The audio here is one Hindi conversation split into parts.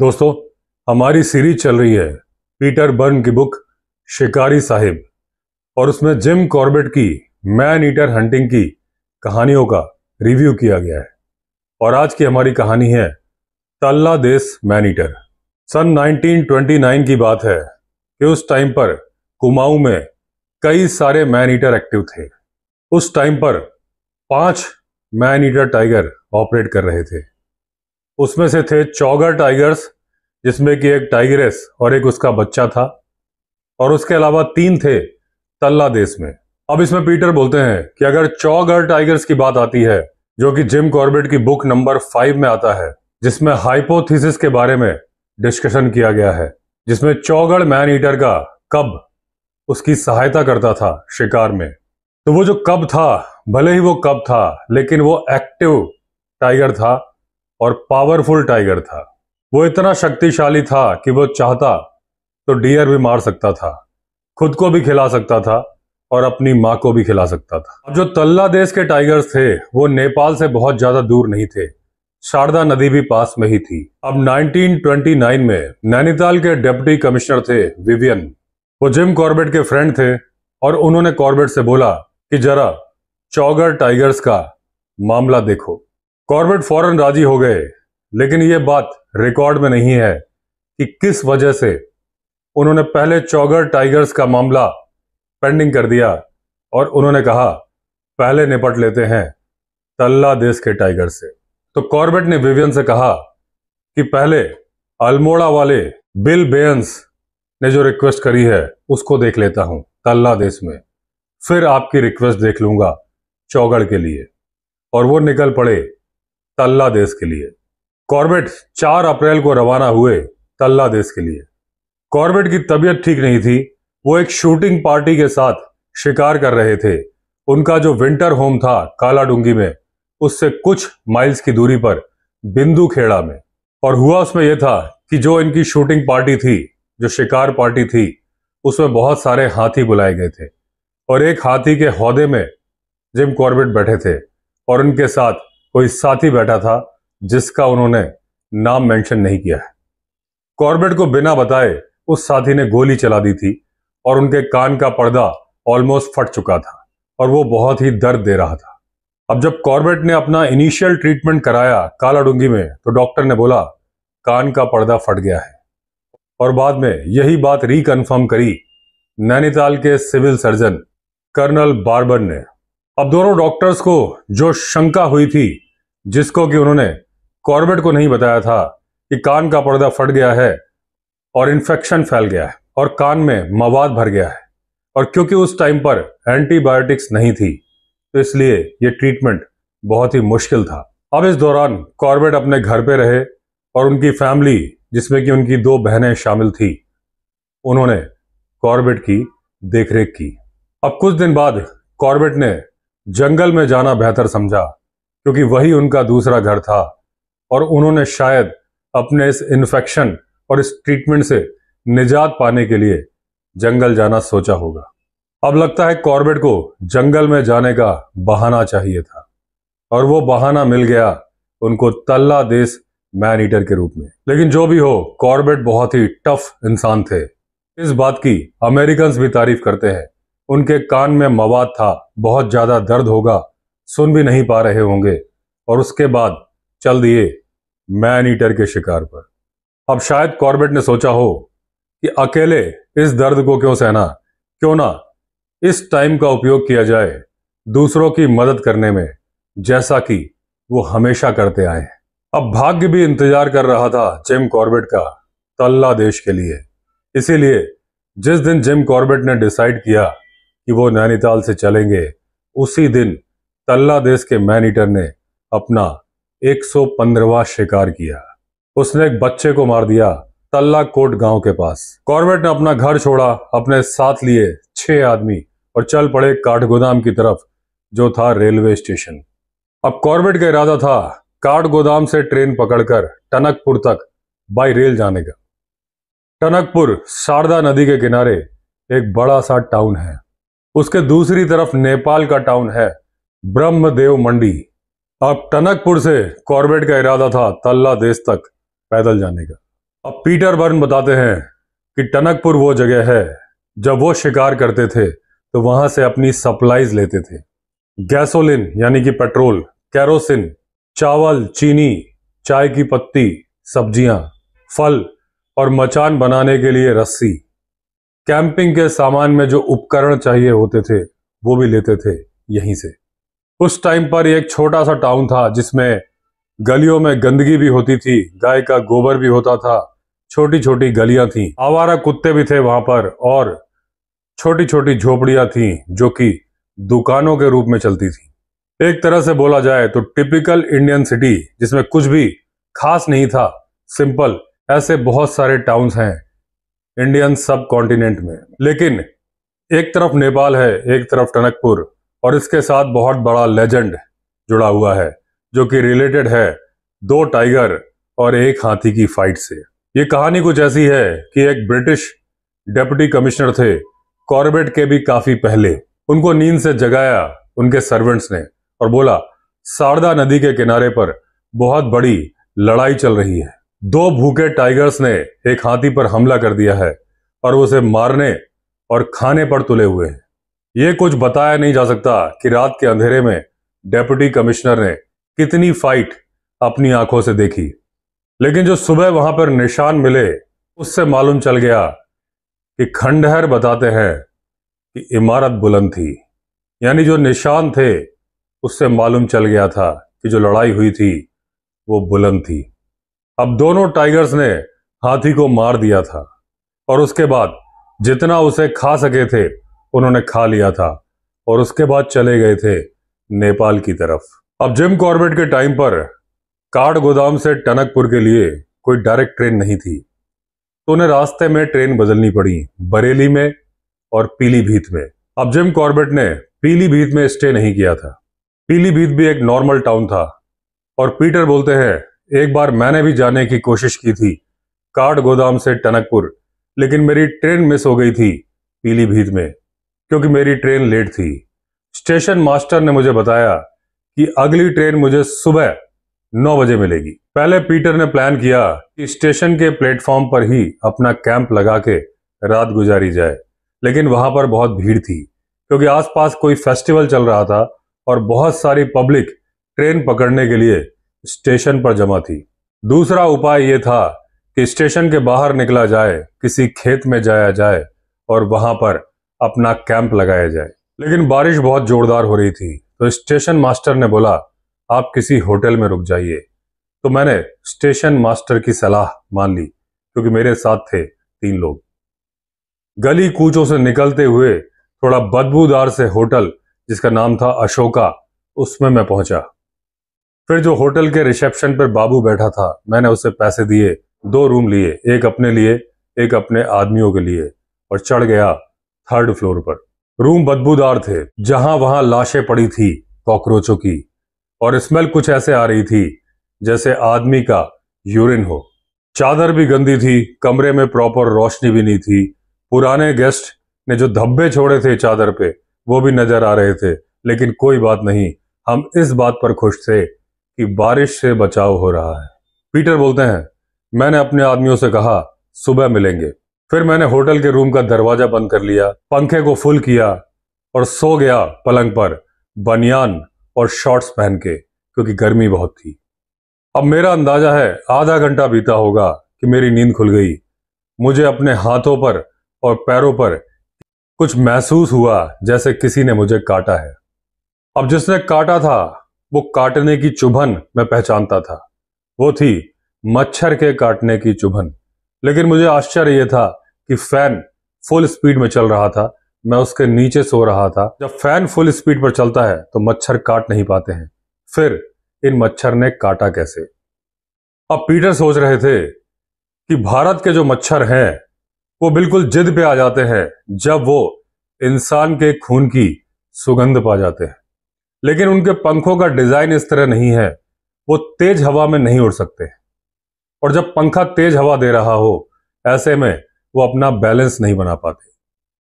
दोस्तों हमारी सीरीज चल रही है पीटर बर्न की बुक शिकारी साहिब और उसमें जिम कॉर्बेट की मैन ईटर हंटिंग की कहानियों का रिव्यू किया गया है और आज की हमारी कहानी है तल्ला देश मैन ईटर सन 1929 की बात है कि उस टाइम पर कुमाऊं में कई सारे मैन ईटर एक्टिव थे उस टाइम पर पांच मैन ईटर टाइगर ऑपरेट कर रहे थे उसमें से थे चौगर टाइगर्स जिसमें कि एक टाइगरेस और एक उसका बच्चा था और उसके अलावा तीन थे तल्ला देश में अब इसमें पीटर बोलते हैं कि अगर चौगर टाइगर्स की बात आती है जो कि जिम कॉर्बेट की बुक नंबर फाइव में आता है जिसमें हाइपोथीसिस के बारे में डिस्कशन किया गया है जिसमें चौगढ़ मैन ईटर का कब उसकी सहायता करता था शिकार में तो वो जो कब था भले ही वो कब था लेकिन वो एक्टिव टाइगर था और पावरफुल टाइगर था वो इतना शक्तिशाली था कि वो चाहता तो डियर भी मार सकता था खुद को भी खिला सकता था और अपनी माँ को भी खिला सकता था जो तल्ला देश के टाइगर्स थे वो नेपाल से बहुत ज्यादा दूर नहीं थे शारदा नदी भी पास में ही थी अब 1929 में नैनीताल के डेप्टी कमिश्नर थे विवियन वो जिम कॉर्बेट के फ्रेंड थे और उन्होंने कॉर्बेट से बोला कि जरा चौगर टाइगर्स का मामला देखो कॉर्बेट फौरन राजी हो गए लेकिन ये बात रिकॉर्ड में नहीं है कि किस वजह से उन्होंने पहले चौगर टाइगर्स का मामला पेंडिंग कर दिया और उन्होंने कहा पहले निपट लेते हैं तल्ला देश के टाइगर से तो कॉर्बेट ने विवियन से कहा कि पहले अल्मोड़ा वाले बिल बेन्स ने जो रिक्वेस्ट करी है उसको देख लेता हूं तल्ला देश में फिर आपकी रिक्वेस्ट देख लूंगा चौगड़ के लिए और वो निकल पड़े तल्ला देश के लिए कॉर्बेट 4 अप्रैल को रवाना हुए तल्ला देश के लिए कॉर्बेट की तबीयत ठीक नहीं थी वो एक शूटिंग पार्टी के साथ शिकार कर रहे थे उनका जो विंटर होम था काला डूंगी में उससे कुछ माइल्स की दूरी पर बिंदु खेड़ा में और हुआ उसमें यह था कि जो इनकी शूटिंग पार्टी थी जो शिकार पार्टी थी उसमें बहुत सारे हाथी बुलाए गए थे और एक हाथी के हौदे में जिम कॉर्बेट बैठे थे और उनके साथ कोई साथी बैठा था जिसका उन्होंने नाम मेंशन नहीं किया है कॉर्बेट को बिना बताए उस साथी ने गोली चला दी थी और उनके कान का पर्दा ऑलमोस्ट फट चुका था और वो बहुत ही दर्द दे रहा था अब जब कॉर्बेट ने अपना इनिशियल ट्रीटमेंट कराया काला डूंगी में तो डॉक्टर ने बोला कान का पर्दा फट गया है और बाद में यही बात रिकन्फर्म करी नैनीताल के सिविल सर्जन कर्नल बार्बर ने अब दोनों डॉक्टर्स को जो शंका हुई थी जिसको कि उन्होंने कॉर्बेट को नहीं बताया था कि कान का पर्दा फट गया है और इन्फेक्शन फैल गया है और कान में मवाद भर गया है और क्योंकि उस टाइम पर एंटीबायोटिक्स नहीं थी तो इसलिए ये ट्रीटमेंट बहुत ही मुश्किल था अब इस दौरान कॉर्बेट अपने घर पे रहे और उनकी फैमिली जिसमें कि उनकी दो बहनें शामिल थी उन्होंने कॉर्बेट की देखरेख की अब कुछ दिन बाद कॉर्बेट ने जंगल में जाना बेहतर समझा क्योंकि वही उनका दूसरा घर था और उन्होंने शायद अपने इस इन्फेक्शन और इस ट्रीटमेंट से निजात पाने के लिए जंगल जाना सोचा होगा अब लगता है कॉर्बेट को जंगल में जाने का बहाना चाहिए था और वो बहाना मिल गया उनको तल्ला देश मैन ईटर के रूप में लेकिन जो भी हो कॉर्बेट बहुत ही टफ इंसान थे इस बात की अमेरिकन भी तारीफ करते हैं उनके कान में मवाद था बहुत ज़्यादा दर्द होगा सुन भी नहीं पा रहे होंगे और उसके बाद चल दिए मैन ईटर के शिकार पर अब शायद कॉर्बेट ने सोचा हो कि अकेले इस दर्द को क्यों सहना क्यों ना इस टाइम का उपयोग किया जाए दूसरों की मदद करने में जैसा कि वो हमेशा करते आए हैं अब भाग्य भी इंतजार कर रहा था जिम कॉर्बेट का तल्ला देश के लिए इसीलिए जिस दिन जिम कॉर्बेट ने डिसाइड किया कि वो नैनीताल से चलेंगे उसी दिन तल्ला देश के मैन ईटर ने अपना 115वां शिकार किया उसने एक बच्चे को मार दिया तल्ला कोट गांव के पास कॉर्बेट ने अपना घर छोड़ा अपने साथ लिए छह आदमी और चल पड़े काठगोदाम की तरफ जो था रेलवे स्टेशन अब कॉर्बेट का इरादा था काठगोदाम से ट्रेन पकड़कर टनकपुर तक बाई रेल जाने का टनकपुर शारदा नदी के किनारे एक बड़ा सा टाउन है उसके दूसरी तरफ नेपाल का टाउन है ब्रह्मदेव मंडी अब टनकपुर से कॉर्बेट का इरादा था तल्ला देश तक पैदल जाने का अब पीटर बर्न बताते हैं कि टनकपुर वो जगह है जब वो शिकार करते थे तो वहां से अपनी सप्लाईज लेते थे गैसोलिन यानी कि पेट्रोल कैरोसिन चावल चीनी चाय की पत्ती सब्जियां फल और मचान बनाने के लिए रस्सी कैंपिंग के सामान में जो उपकरण चाहिए होते थे वो भी लेते थे यहीं से उस टाइम पर एक छोटा सा टाउन था जिसमें गलियों में गंदगी भी होती थी गाय का गोबर भी होता था छोटी छोटी गलियां थीं आवारा कुत्ते भी थे वहां पर और छोटी छोटी झोपड़ियां थीं जो कि दुकानों के रूप में चलती थी एक तरह से बोला जाए तो टिपिकल इंडियन सिटी जिसमें कुछ भी खास नहीं था सिंपल ऐसे बहुत सारे टाउन्स हैं इंडियन सब कॉन्टिनेंट में लेकिन एक तरफ नेपाल है एक तरफ टनकपुर और इसके साथ बहुत बड़ा लेजेंड जुड़ा हुआ है जो कि रिलेटेड है दो टाइगर और एक हाथी की फाइट से ये कहानी कुछ ऐसी है कि एक ब्रिटिश डेप्यूटी कमिश्नर थे कॉर्बेट के भी काफी पहले उनको नींद से जगाया उनके सर्वेंट्स ने और बोला शारदा नदी के किनारे पर बहुत बड़ी लड़ाई चल रही है दो भूखे टाइगर्स ने एक हाथी पर हमला कर दिया है और उसे मारने और खाने पर तुले हुए हैं ये कुछ बताया नहीं जा सकता कि रात के अंधेरे में डेप्यूटी कमिश्नर ने कितनी फाइट अपनी आंखों से देखी लेकिन जो सुबह वहां पर निशान मिले उससे मालूम चल गया कि खंडहर बताते हैं कि इमारत बुलंद थी यानी जो निशान थे उससे मालूम चल गया था कि जो लड़ाई हुई थी वो बुलंद थी अब दोनों टाइगर्स ने हाथी को मार दिया था और उसके बाद जितना उसे खा सके थे उन्होंने खा लिया था और उसके बाद चले गए थे नेपाल की तरफ अब जिम कॉर्बेट के टाइम पर काठ गोदाम से टनकपुर के लिए कोई डायरेक्ट ट्रेन नहीं थी तो उन्हें रास्ते में ट्रेन बदलनी पड़ी बरेली में और पीलीभीत में अब जिम कॉर्बेट ने पीलीभीत में स्टे नहीं किया था पीलीभीत भी एक नॉर्मल टाउन था और पीटर बोलते हैं एक बार मैंने भी जाने की कोशिश की थी काठ गोदाम से टनकपुर लेकिन मेरी ट्रेन मिस हो गई थी पीलीभीत में क्योंकि मेरी ट्रेन लेट थी स्टेशन मास्टर ने मुझे बताया कि अगली ट्रेन मुझे सुबह नौ बजे मिलेगी पहले पीटर ने प्लान किया कि स्टेशन के प्लेटफॉर्म पर ही अपना कैंप लगा के रात गुजारी जाए लेकिन वहां पर बहुत भीड़ थी क्योंकि आसपास कोई फेस्टिवल चल रहा था और बहुत सारी पब्लिक ट्रेन पकड़ने के लिए स्टेशन पर जमा थी दूसरा उपाय यह था कि स्टेशन के बाहर निकला जाए किसी खेत में जाया जाए और वहां पर अपना कैंप लगाया जाए लेकिन बारिश बहुत जोरदार हो रही थी तो स्टेशन मास्टर ने बोला आप किसी होटल में रुक जाइए तो मैंने स्टेशन मास्टर की सलाह मान ली क्योंकि मेरे साथ थे तीन लोग गली कूचों से निकलते हुए थोड़ा बदबूदार से होटल जिसका नाम था अशोका उसमें मैं पहुंचा फिर जो होटल के रिसेप्शन पर बाबू बैठा था मैंने उसे पैसे दिए दो रूम लिए एक अपने लिए एक अपने आदमियों के लिए और चढ़ गया थर्ड फ्लोर पर रूम बदबूदार थे जहां वहां लाशें पड़ी थी कॉकरोचों की और स्मेल कुछ ऐसे आ रही थी जैसे आदमी का यूरिन हो चादर भी गंदी थी कमरे में प्रॉपर रोशनी भी नहीं थी पुराने गेस्ट ने जो धब्बे छोड़े थे चादर पे वो भी नजर आ रहे थे लेकिन कोई बात नहीं हम इस बात पर खुश थे कि बारिश से बचाव हो रहा है पीटर बोलते हैं मैंने अपने आदमियों से कहा सुबह मिलेंगे फिर मैंने होटल के रूम का दरवाजा बंद कर लिया पंखे को फुल किया और सो गया पलंग पर बनियान और शॉर्ट्स पहन के क्योंकि गर्मी बहुत थी अब मेरा अंदाजा है आधा घंटा बीता होगा कि मेरी नींद खुल गई मुझे अपने हाथों पर और पैरों पर कुछ महसूस हुआ जैसे किसी ने मुझे काटा है अब जिसने काटा था वो काटने की चुभन मैं पहचानता था वो थी मच्छर के काटने की चुभन लेकिन मुझे आश्चर्य यह था कि फैन फुल स्पीड में चल रहा था मैं उसके नीचे सो रहा था जब फैन फुल स्पीड पर चलता है तो मच्छर काट नहीं पाते हैं फिर इन मच्छर ने काटा कैसे अब पीटर सोच रहे थे कि भारत के जो मच्छर हैं वो बिल्कुल जिद पे आ जाते हैं जब वो इंसान के खून की सुगंध पा जाते हैं लेकिन उनके पंखों का डिजाइन इस तरह नहीं है वो तेज हवा में नहीं उड़ सकते और जब पंखा तेज हवा दे रहा हो ऐसे में वो अपना बैलेंस नहीं बना पाते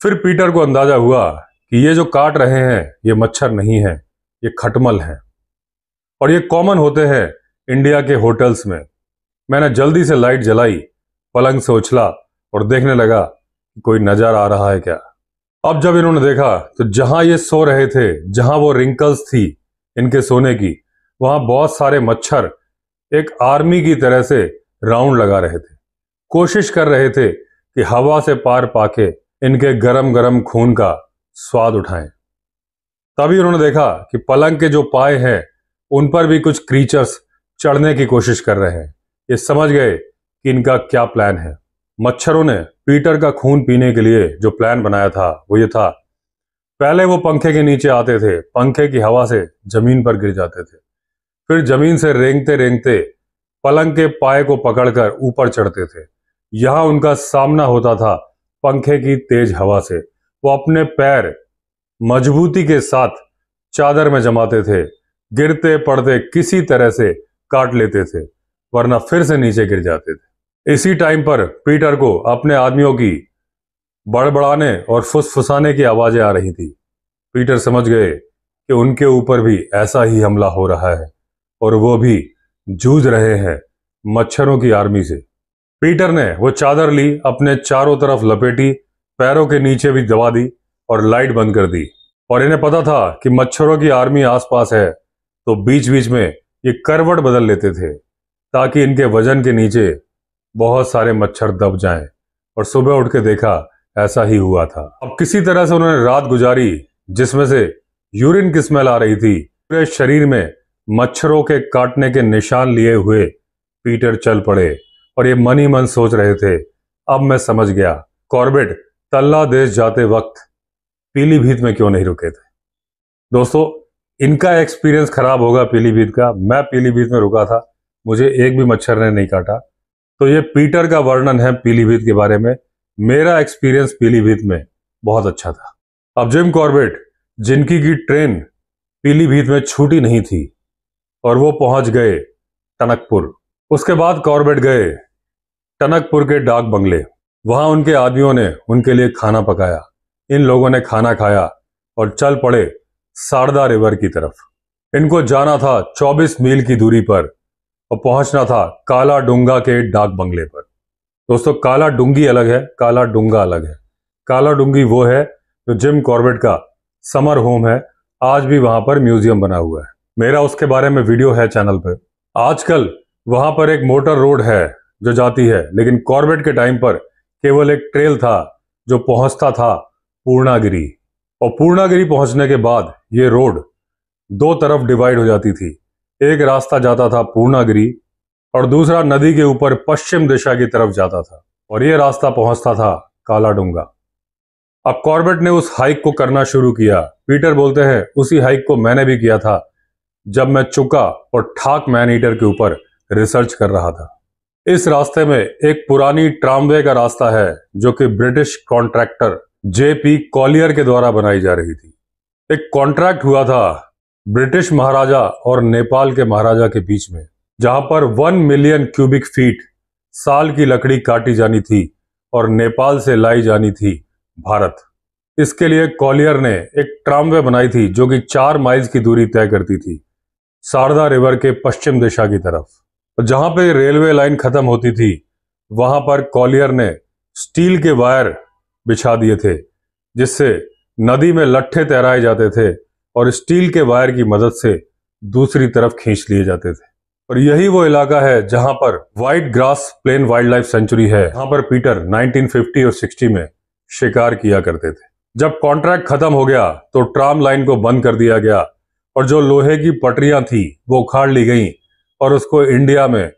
फिर पीटर को अंदाजा हुआ कि ये जो काट रहे हैं ये मच्छर नहीं है ये खटमल हैं और ये कॉमन होते हैं इंडिया के होटल्स में मैंने जल्दी से लाइट जलाई पलंग से उछला और देखने लगा कोई नज़र आ रहा है क्या अब जब इन्होंने देखा तो जहां ये सो रहे थे जहां वो रिंकल्स थी इनके सोने की वहां बहुत सारे मच्छर एक आर्मी की तरह से राउंड लगा रहे थे कोशिश कर रहे थे कि हवा से पार पाके इनके गरम गरम खून का स्वाद उठाएं तभी उन्होंने देखा कि पलंग के जो पाए हैं उन पर भी कुछ क्रीचर्स चढ़ने की कोशिश कर रहे हैं ये समझ गए कि इनका क्या प्लान है मच्छरों ने पीटर का खून पीने के लिए जो प्लान बनाया था वो ये था पहले वो पंखे के नीचे आते थे पंखे की हवा से जमीन पर गिर जाते थे फिर जमीन से रेंगते रेंगते पलंग के पाए को पकड़कर ऊपर चढ़ते थे यहां उनका सामना होता था पंखे की तेज हवा से वो अपने पैर मजबूती के साथ चादर में जमाते थे गिरते पड़ते किसी तरह से काट लेते थे वरना फिर से नीचे गिर जाते थे इसी टाइम पर पीटर को अपने आदमियों की बड़बड़ाने और फुसफुसाने की आवाजें आ रही थी पीटर समझ गए कि उनके ऊपर भी ऐसा ही हमला हो रहा है और वो भी जूझ रहे हैं मच्छरों की आर्मी से पीटर ने वो चादर ली अपने चारों तरफ लपेटी पैरों के नीचे भी दबा दी और लाइट बंद कर दी और इन्हें पता था कि मच्छरों की आर्मी आसपास है तो बीच बीच में ये करवट बदल लेते थे ताकि इनके वजन के नीचे बहुत सारे मच्छर दब जाएं और सुबह उठ के देखा ऐसा ही हुआ था अब किसी तरह से उन्होंने रात गुजारी जिसमें से यूरिन की स्मेल आ रही थी पूरे शरीर में मच्छरों के काटने के निशान लिए हुए पीटर चल पड़े और ये मन ही मन सोच रहे थे अब मैं समझ गया कॉर्बेट तल्ला देश जाते वक्त पीलीभीत में क्यों नहीं रुके थे दोस्तों इनका एक्सपीरियंस खराब होगा पीलीभीत का मैं पीलीभीत में रुका था मुझे एक भी मच्छर ने नहीं काटा तो ये पीटर का वर्णन है पीलीभीत के बारे में मेरा एक्सपीरियंस पीलीभीत में बहुत अच्छा था अब जिम कॉर्बेट जिनकी की ट्रेन पीलीभीत में छूटी नहीं थी और वो पहुंच गए टनकपुर उसके बाद कॉर्बेट गए टनकपुर के डाक बंगले वहां उनके आदमियों ने उनके लिए खाना पकाया इन लोगों ने खाना खाया और चल पड़े सारदा रिवर की तरफ इनको जाना था 24 मील की दूरी पर और पहुंचना था काला डूंगा के डाक बंगले पर दोस्तों काला डूंगी अलग है काला डूंगा अलग है काला डूंगी वो है जो जिम कॉर्बेट का समर होम है आज भी वहां पर म्यूजियम बना हुआ है मेरा उसके बारे में वीडियो है चैनल पर आजकल वहां पर एक मोटर रोड है जो जाती है लेकिन कॉर्बेट के टाइम पर केवल एक ट्रेल था जो पहुंचता था पूर्णागिरी और पूर्णागिरी पहुंचने के बाद ये रोड दो तरफ डिवाइड हो जाती थी एक रास्ता जाता था पूर्णागिरी और दूसरा नदी के ऊपर पश्चिम दिशा की तरफ जाता था और यह रास्ता पहुंचता था कालाडूंगा अब कॉर्बेट ने उस हाइक को करना शुरू किया पीटर बोलते हैं उसी हाइक को मैंने भी किया था जब मैं चुका और ठाक मैन ईटर के ऊपर रिसर्च कर रहा था इस रास्ते में एक पुरानी ट्रामवे का रास्ता है जो कि ब्रिटिश कॉन्ट्रैक्टर जेपी कॉलियर के द्वारा बनाई जा रही थी एक कॉन्ट्रैक्ट हुआ था ब्रिटिश महाराजा और नेपाल के महाराजा के बीच में जहां पर वन मिलियन क्यूबिक फीट साल की लकड़ी काटी जानी थी और नेपाल से लाई जानी थी भारत इसके लिए कॉलियर ने एक ट्रामवे बनाई थी जो कि चार माइल्स की दूरी तय करती थी शारदा रिवर के पश्चिम दिशा की तरफ जहां पर रेलवे लाइन खत्म होती थी वहां पर कॉलियर ने स्टील के वायर बिछा दिए थे जिससे नदी में लट्ठे तैराए जाते थे और स्टील के वायर की मदद से दूसरी तरफ खींच लिए जाते थे और यही वो इलाका है जहां पर white grass plain wildlife sanctuary है जहां पर पीटर 1950 और 60 में शिकार किया करते थे जब कॉन्ट्रैक्ट खत्म हो गया तो ट्राम लाइन को बंद कर दिया गया और जो लोहे की पटरियां थी वो उखाड़ ली गई और उसको इंडिया में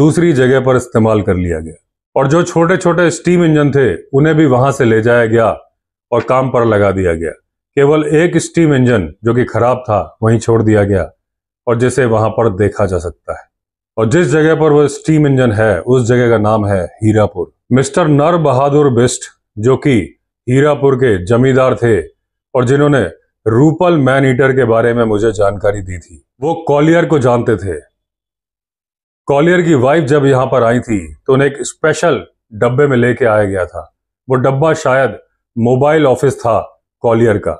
दूसरी जगह पर इस्तेमाल कर लिया गया और जो छोटे छोटे स्टीम इंजन थे उन्हें भी वहां से ले जाया गया और काम पर लगा दिया गया केवल एक स्टीम इंजन जो कि खराब था वहीं छोड़ दिया गया और जिसे वहां पर देखा जा सकता है और जिस जगह पर वह स्टीम इंजन है उस जगह का नाम है हीरापुर मिस्टर नर बहादुर बिस्ट जो कि हीरापुर के जमींदार थे और जिन्होंने रूपल मैन ईटर के बारे में मुझे जानकारी दी थी वो कॉलियर को जानते थे कॉलियर की वाइफ जब यहां पर आई थी तो उन्हें एक स्पेशल डब्बे में लेके आया गया था वो डब्बा शायद मोबाइल ऑफिस था कॉलियर का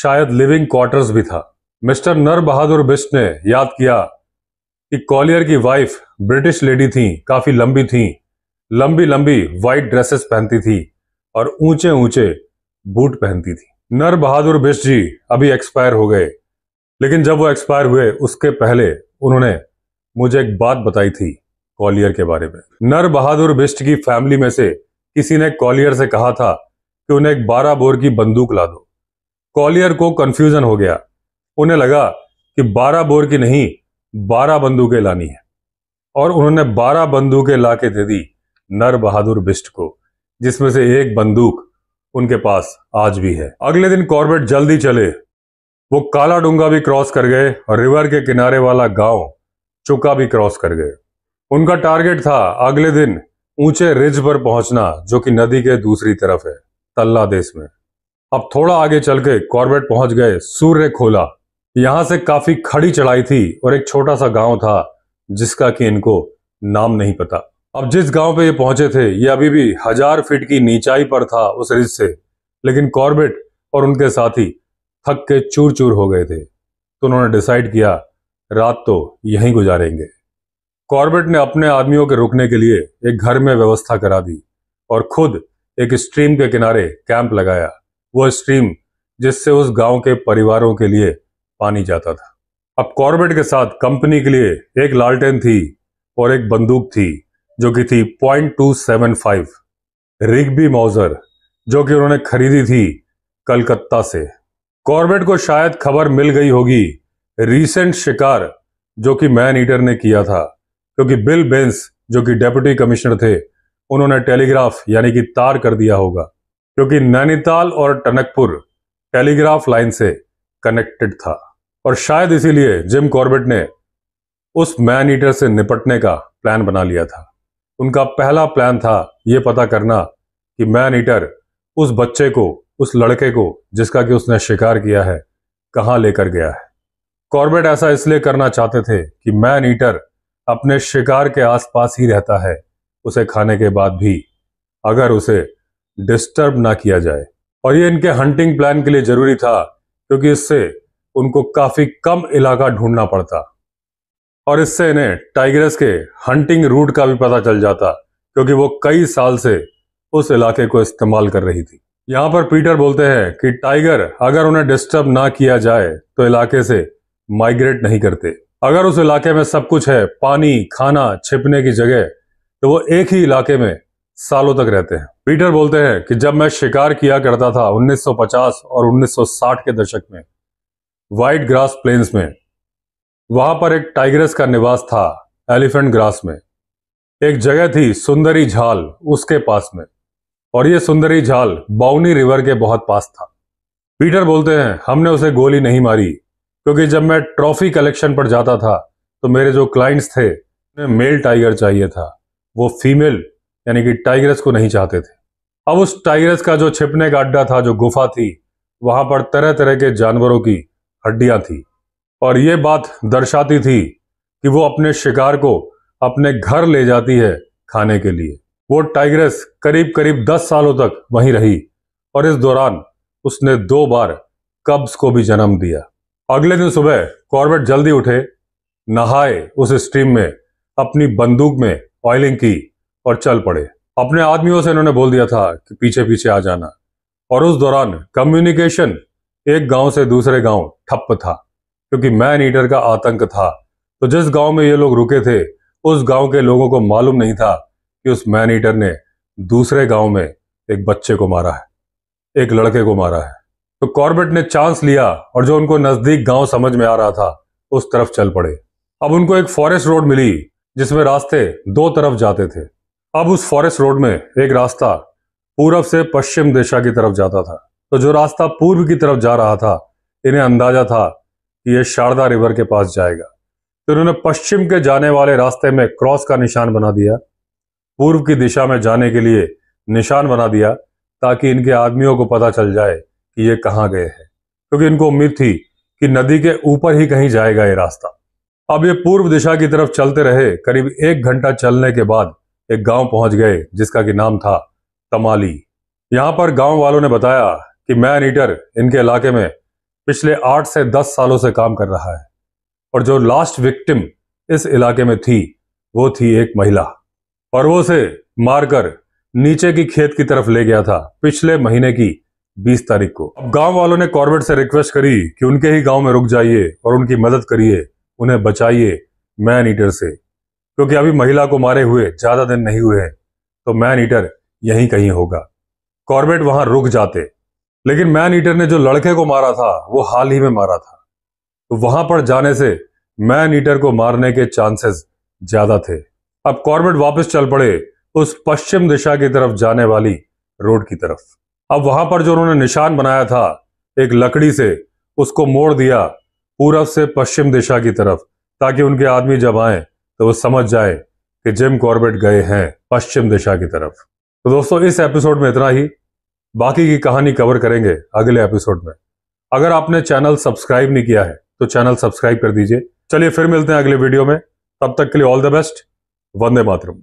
शायद लिविंग क्वार्टर्स भी था मिस्टर नर बहादुर बिस्ट ने याद किया कि कॉलियर की वाइफ ब्रिटिश लेडी थी काफी लंबी थी लंबी लंबी वाइट ड्रेसेस पहनती थी और ऊंचे ऊंचे बूट पहनती थी नर बहादुर बिस्ट जी अभी एक्सपायर हो गए लेकिन जब वो एक्सपायर हुए उसके पहले उन्होंने मुझे एक बात बताई थी कॉलियर के बारे में नर बहादुर बिस्ट की फैमिली में से किसी ने कॉलियर से कहा था कि उन्हें एक बारह बोर की बंदूक ला दो कॉलियर को कंफ्यूजन हो गया उन्हें लगा कि बारह बोर की नहीं बारह बंदूकें लानी है और उन्होंने बारह बंदूकें ला के दे दी नर बहादुर बिस्ट को जिसमें से एक बंदूक उनके पास आज भी है अगले दिन कॉर्बेट जल्दी चले वो काला डूंगा भी क्रॉस कर गए और रिवर के किनारे वाला गांव चुका भी क्रॉस कर गए उनका टारगेट था अगले दिन ऊंचे रिज पर पहुंचना जो कि नदी के दूसरी तरफ है तल्ला देश में अब थोड़ा आगे चल के कॉर्बेट पहुंच गए सूर्य खोला यहां से काफी खड़ी चढ़ाई थी और एक छोटा सा गांव था जिसका कि इनको नाम नहीं पता अब जिस गांव पे ये पहुंचे थे ये अभी भी हजार फीट की नीचाई पर था उस रिज से लेकिन कॉर्बेट और उनके साथी थक के चूर चूर हो गए थे तो उन्होंने डिसाइड किया रात तो यहीं गुजारेंगे कॉर्बेट ने अपने आदमियों के रुकने के लिए एक घर में व्यवस्था करा दी और खुद एक स्ट्रीम के किनारे कैंप लगाया वो स्ट्रीम जिससे उस गांव के परिवारों के लिए पानी जाता था अब कॉर्बेट के साथ कंपनी के लिए एक लालटेन थी और एक बंदूक थी जो कि थी point two seven five Rigby Mauser जो कि उन्होंने खरीदी थी कलकत्ता से कॉर्बेट को शायद खबर मिल गई होगी रीसेंट शिकार जो कि मैन ईटर ने किया था क्योंकि बिल बेंस जो कि डेप्यूटी कमिश्नर थे उन्होंने टेलीग्राफ यानी कि तार कर दिया होगा क्योंकि नैनीताल और टनकपुर टेलीग्राफ लाइन से कनेक्टेड था और शायद इसीलिए जिम कॉर्बेट ने उस मैन ईटर से निपटने का प्लान बना लिया था उनका पहला प्लान था ये पता करना कि मैन ईटर उस बच्चे को उस लड़के को जिसका कि उसने शिकार किया है कहाँ लेकर गया है कॉर्बेट ऐसा इसलिए करना चाहते थे कि मैन ईटर अपने शिकार के आसपास ही रहता है उसे खाने के बाद भी अगर उसे डिस्टर्ब ना किया जाए और ये इनके हंटिंग प्लान के लिए जरूरी था क्योंकि इससे उनको काफी कम इलाका ढूंढना पड़ता और इससे इन्हें टाइगर्स के हंटिंग रूट का भी पता चल जाता क्योंकि वो कई साल से उस इलाके को इस्तेमाल कर रही थी यहां पर पीटर बोलते हैं कि टाइगर अगर उन्हें डिस्टर्ब ना किया जाए तो इलाके से माइग्रेट नहीं करते अगर उस इलाके में सब कुछ है पानी खाना छिपने की जगह तो वो एक ही इलाके में सालों तक रहते हैं पीटर बोलते हैं कि जब मैं शिकार किया करता था 1950 और 1960 के दशक में वाइट ग्रास प्लेन्स में वहां पर एक टाइग्रेस का निवास था एलिफेंट ग्रास में एक जगह थी सुंदरी झाल उसके पास में और ये सुंदरी झाल बाउनी रिवर के बहुत पास था पीटर बोलते हैं हमने उसे गोली नहीं मारी क्योंकि जब मैं ट्रॉफी कलेक्शन पर जाता था तो मेरे जो क्लाइंट्स थे उन्हें मेल टाइगर चाहिए था वो फीमेल यानी कि टाइगरस को नहीं चाहते थे अब उस टाइगरस का जो छिपने का अड्डा था जो गुफा थी वहां पर तरह तरह के जानवरों की हड्डियां थी और ये बात दर्शाती थी कि वो अपने शिकार को अपने घर ले जाती है खाने के लिए वो टाइग्रेस करीब करीब दस सालों तक वहीं रही और इस दौरान उसने दो बार कब्ज को भी जन्म दिया अगले दिन सुबह कॉर्बेट जल्दी उठे नहाए उस स्ट्रीम में अपनी बंदूक में ऑयलिंग की और चल पड़े अपने आदमियों से इन्होंने बोल दिया था कि पीछे पीछे आ जाना और उस दौरान कम्युनिकेशन एक गांव से दूसरे गांव ठप्प था क्योंकि मैन ईटर का आतंक था तो जिस गांव में ये लोग रुके थे उस गांव के लोगों को मालूम नहीं था कि उस मैन ईटर ने दूसरे गांव में एक बच्चे को मारा है एक लड़के को मारा है तो कॉर्बेट ने चांस लिया और जो उनको नजदीक गांव समझ में आ रहा था उस तरफ चल पड़े अब उनको एक फॉरेस्ट रोड मिली जिसमें रास्ते दो तरफ जाते थे अब उस फॉरेस्ट रोड में एक रास्ता पूरब से पश्चिम दिशा की तरफ जाता था तो जो रास्ता पूर्व की तरफ जा रहा था इन्हें अंदाजा था कि यह शारदा रिवर के पास जाएगा तो इन्होंने पश्चिम के जाने वाले रास्ते में क्रॉस का निशान बना दिया पूर्व की दिशा में जाने के लिए निशान बना दिया ताकि इनके आदमियों को पता चल जाए कि ये कहाँ गए हैं क्योंकि इनको उम्मीद थी कि नदी के ऊपर ही कहीं जाएगा ये रास्ता अब ये पूर्व दिशा की तरफ चलते रहे करीब एक घंटा चलने के बाद एक गांव पहुंच गए जिसका कि नाम था तमाली यहां पर गांव वालों ने बताया कि मैन ईटर इनके इलाके में पिछले आठ से दस सालों से काम कर रहा है और जो लास्ट विक्टिम इस इलाके में थी वो थी एक महिला वो उसे मारकर नीचे की खेत की तरफ ले गया था पिछले महीने की 20 तारीख को अब गांव वालों ने कॉर्बेट से रिक्वेस्ट करी कि उनके ही गांव में रुक जाइए और उनकी मदद करिए उन्हें बचाइए मैन ईटर से क्योंकि अभी महिला को मारे हुए ज्यादा दिन नहीं हुए हैं तो मैन ईटर यहीं कहीं होगा कॉर्बेट वहां रुक जाते लेकिन मैन ईटर ने जो लड़के को मारा था वो हाल ही में मारा था तो वहां पर जाने से मैन ईटर को मारने के चांसेस ज्यादा थे अब कॉर्बेट वापस चल पड़े उस पश्चिम दिशा की तरफ जाने वाली रोड की तरफ अब वहां पर जो उन्होंने निशान बनाया था एक लकड़ी से उसको मोड़ दिया पूरब से पश्चिम दिशा की तरफ ताकि उनके आदमी जब आए तो वो समझ जाए कि जिम कॉर्बेट गए हैं पश्चिम दिशा की तरफ तो दोस्तों इस एपिसोड में इतना ही बाकी की कहानी कवर करेंगे अगले एपिसोड में अगर आपने चैनल सब्सक्राइब नहीं किया है तो चैनल सब्सक्राइब कर दीजिए चलिए फिर मिलते हैं अगले वीडियो में तब तक के लिए all the best Vande Mataram